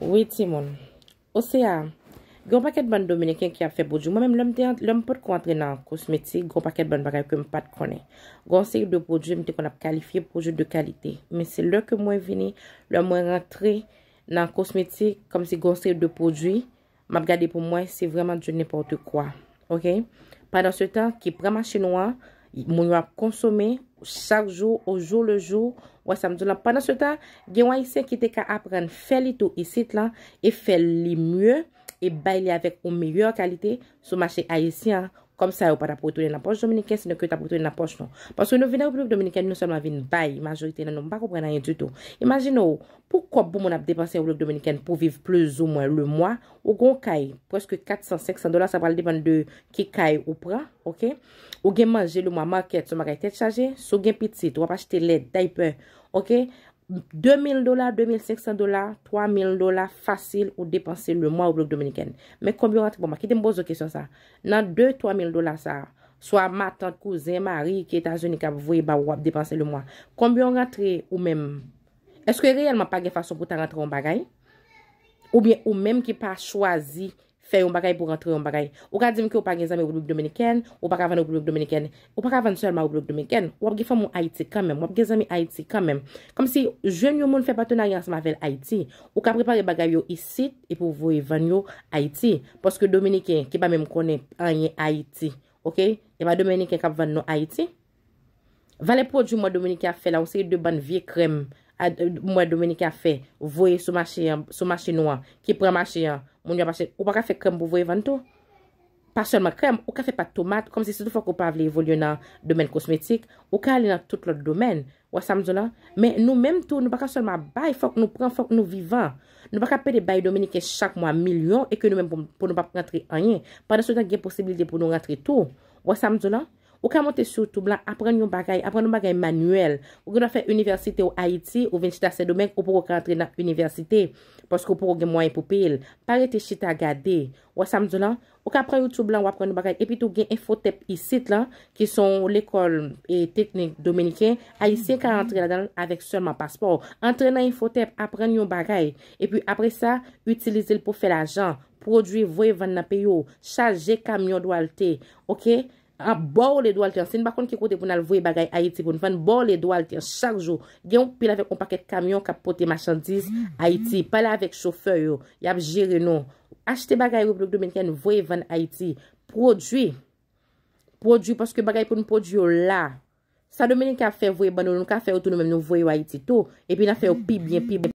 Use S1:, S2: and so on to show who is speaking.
S1: Ouye timon, osea, gen o paket ban dominikèn ki ap fe poujou, mwen mwen mwen mwen poujou pou jen ap kon en kosmetik, gen o paket ban bakay pou jen mwen mwen mwen mwen kon en. Gon se yo diou poujou, mwen tè kon ap kalifiye poujou de kalite, men se lè ke mwen vini, lè mwen rentre nan kosmetik, kon se yo de poujou, mwen ap gade pou mwen, se vreman je nipon te kwa, ok. Pendan se tan ki prema chenwa, mwen yo ap konsome poujou. ou chak jou, ou jou le jou, wè sa mdjou lan. Panan se ta, gen wè Aisyen ki te ka apren fè li tou isit lan, e fè li mye, e bay li avèk ou mye kalite, sou mwache Aisyen, wè sa mdjou lan. Kom sa non. non, non, bon ou pa tapoutounen na poch Dominiken, se nou ke tapoutounen na poch nou. Pasou nou vina ou blup Dominiken, nou seman vin vay, majorite nan nou mba koupre nan yon tutou. Imagino, poukwa pou moun ap depanse ou blup Dominiken pou viv plez ou mwen le mwa, ou goun kay, preske 400-500 dola, sa pral depande de ki kay ou pra, ou gen manje le mwa market, se mwa kay ket chaje, sou gen pitit, wap achete led, diaper, ou gen manje le mwa market, 2,000 dola, 2,500 dola, 3,000 dola, fasil ou depanse le mwa bon, ou blok dominiken. Mwen konbyon rentre pou mwa? Kite mbozo kesyon sa. Nan 2,000 dola sa, swa matan kou, zemari, ki etan jenika vwe ba wap depanse le mwa. Konbyon rentre ou mwen? Eske realman pa ge fason pou ta rentre ou bagay? Ou mwen ki pa chwazi Fè yon bagay pou rentre yon bagay. Ou ka di mke ou pa genzame ou blok dominiken, ou pa kavan ou blok dominiken. Ou pa kavan selman ou blok dominiken, wap genzame ou IT kamem. Wap genzame IT kamem. Kom si jen yon moun fè baton a yon asma fel IT, ou ka prepare bagay yo isit, e pou vou yon ven yo IT. Poske Dominiken, ki pa men mkone, anye IT. Ok? E ba Dominiken kap ven nou IT? Vale prodjou mwa Dominiken a fè la, ou se yon de ban vie krem. Mwen Dominike a fe, voye sou ma chinoa, ki pre ma chinoa, moun yo a pase, ou baka fe krem pou voye vantou. Paselman krem, ou ka fe pat tomat, kom se se tou fok ou pa avle evolye nan domen kosmetik, ou ka ale nan tout lot domen. Ou asam zola, men nou menm tou, nou baka selman baye fok nou pre fok nou vivan. Nou baka pe de baye Dominike chak mwen milyon, e ke nou menm pou nou pap rentre anye. Paran sou dan gen posibilite pou nou rentre tou. Ou asam zola. Ou ka monte sou tou blan, apren yon bagay, apren yon bagay manuel. Ou gen a fe universite ou Haiti, ou ven chita se domen, ou pouro ka entre nan universite. Posko pouro gen mwen poupe il. Pare te chita gade. Ou a samdou lan, ou ka apren yon tou blan, ou apren yon bagay, epi tou gen infotep isit lan, ki son l'ekol et teknik dominiken. A isi, ka entre la dan avèk sèlman paspor. Entren nan infotep, apren yon bagay. E pi apre sa, utilize l pou fe la jan. Produit voye van na peyo, chaje kamyon dwalte, ok? A bor le do altyan. Sen bakon ki kote pou nan vwe bagay Aiti. Gon fan bor le do altyan. Chak jo. Gen yon pil avek yon paket kamyon kapote machantis Aiti. Pal avek shofe yo. Yap jire non. Achte bagay yo pou nou kou domenken vwe van Aiti. Prodjou. Prodjou. Poske bagay pou nou prodjou la. Sa domenik a fe vwe ban. Nou nou ka fe yon tou nou men nou vwe yo Aiti tou. E pi nan fe yon pi bien pi bien.